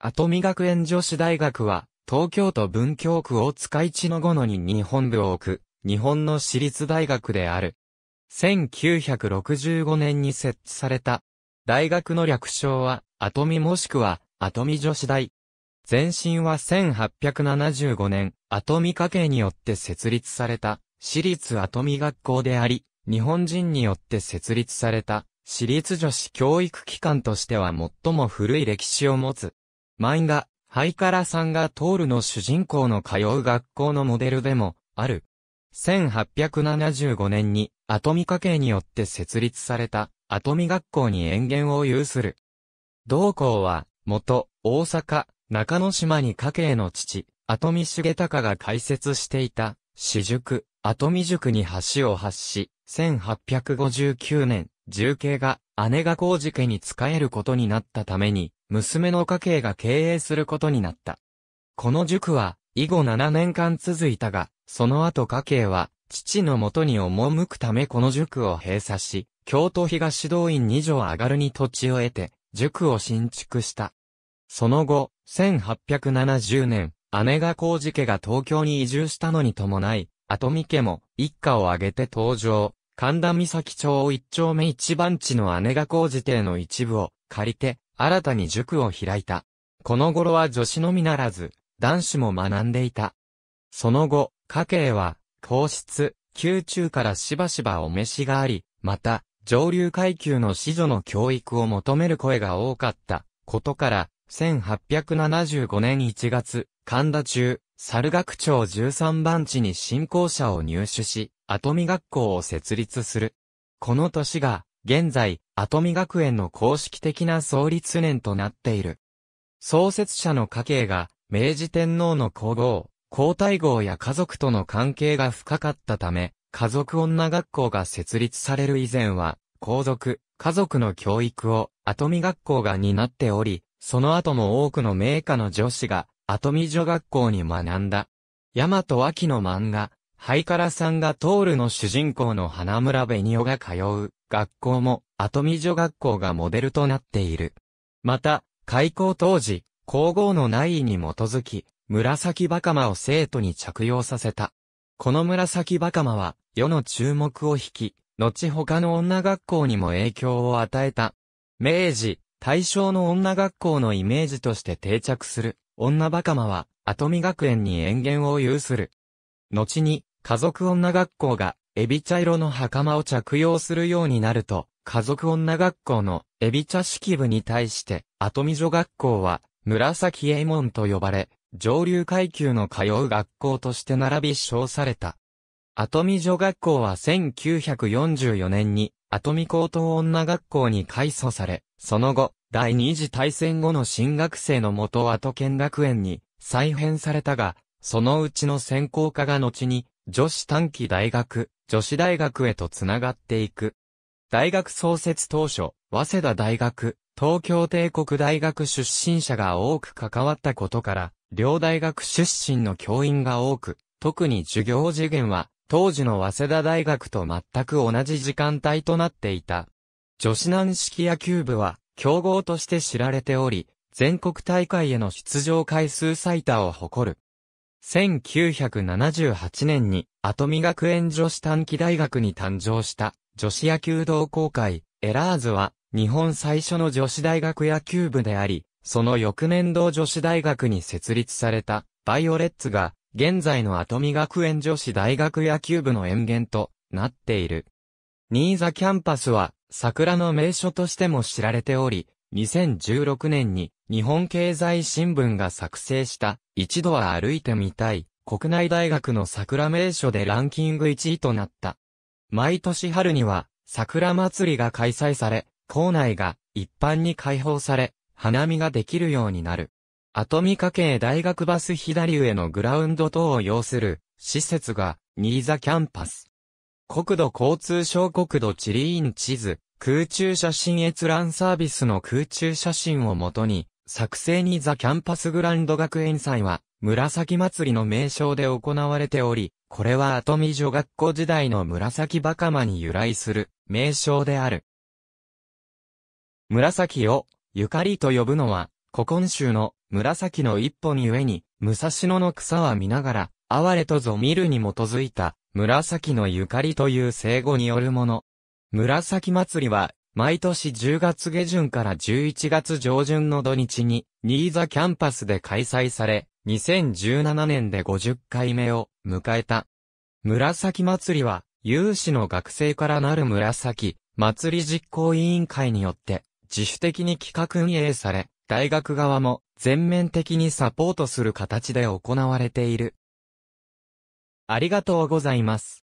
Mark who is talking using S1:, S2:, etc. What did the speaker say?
S1: アトミ学園女子大学は、東京都文京区大塚市の五のに日本部を置く、日本の私立大学である。1965年に設置された。大学の略称は、アトミもしくは、アトミ女子大。前身は1875年、アトミ家系によって設立された、私立アトミ学校であり、日本人によって設立された、私立女子教育機関としては最も古い歴史を持つ。漫画、ハイカラさんが通るの主人公の通う学校のモデルでも、ある。1875年に、アトミ家系によって設立された、アトミ学校に園源を有する。同校は、元、大阪、中之島に家系の父、アトミ重隆が開設していた、私塾、アトミ塾に橋を発し、1859年、重慶が姉が工事家に仕えることになったために、娘の家計が経営することになった。この塾は、以後7年間続いたが、その後家計は、父のもとに赴くためこの塾を閉鎖し、京都東動院二条上がるに土地を得て、塾を新築した。その後、1870年、姉が孝治家が東京に移住したのに伴い、後見家も一家を挙げて登場。神田岬町一丁目一番地の姉が孝治邸の一部を借りて、新たに塾を開いた。この頃は女子のみならず、男子も学んでいた。その後、家計は、皇室、宮中からしばしばお召しがあり、また、上流階級の子女の教育を求める声が多かったことから、1875年1月、神田中、猿学長13番地に新校舎を入手し、後見学校を設立する。この年が、現在、跡見学園の公式的な創立年となっている。創設者の家系が、明治天皇の皇后、皇太后や家族との関係が深かったため、家族女学校が設立される以前は、皇族、家族の教育を、跡見学校が担っており、その後も多くの名家の女子が、跡見女学校に学んだ。大和秋の漫画、ハイカラさんがトールの主人公の花村紅オが通う学校も、アトミ女学校がモデルとなっている。また、開校当時、皇后の内位に基づき、紫バカマを生徒に着用させた。この紫バカマは、世の注目を引き、後他の女学校にも影響を与えた。明治、大正の女学校のイメージとして定着する、女バカマは、アトミ学園に園源を有する。後に、家族女学校が、エビ茶色の袴を着用するようになると、家族女学校のエビ茶式部に対して、後見女学校は、紫エモンと呼ばれ、上流階級の通う学校として並び称された。後見女学校は1944年に、後見高等女学校に改組され、その後、第二次大戦後の新学生のもと後見学園に再編されたが、そのうちの専攻科が後に、女子短期大学、女子大学へとつながっていく。大学創設当初、早稲田大学、東京帝国大学出身者が多く関わったことから、両大学出身の教員が多く、特に授業次元は、当時の早稲田大学と全く同じ時間帯となっていた。女子軟式野球部は、強豪として知られており、全国大会への出場回数最多を誇る。1978年に、アトミ学園女子短期大学に誕生した、女子野球同好会、エラーズは、日本最初の女子大学野球部であり、その翌年同女子大学に設立された、バイオレッツが、現在のアトミ学園女子大学野球部の園源となっている。ニーザキャンパスは、桜の名所としても知られており、2016年に日本経済新聞が作成した一度は歩いてみたい国内大学の桜名所でランキング1位となった。毎年春には桜祭りが開催され、校内が一般に開放され、花見ができるようになる。後見家系大学バス左上のグラウンド等を要する施設が新座キャンパス。国土交通省国土地理院地図、空中写真閲覧サービスの空中写真をもとに、作成にザ・キャンパスグランド学園祭は、紫祭りの名称で行われており、これは後見女学校時代の紫バカマに由来する名称である。紫を、ゆかりと呼ぶのは、古今集の紫の一本ゆえに、武蔵野の草は見ながら、哀れとぞ見るに基づいた、紫のゆかりという聖語によるもの。紫祭りは、毎年10月下旬から11月上旬の土日に、新座キャンパスで開催され、2017年で50回目を迎えた。紫祭りは、有志の学生からなる紫、祭り実行委員会によって、自主的に企画運営され、大学側も全面的にサポートする形で行われている。ありがとうございます。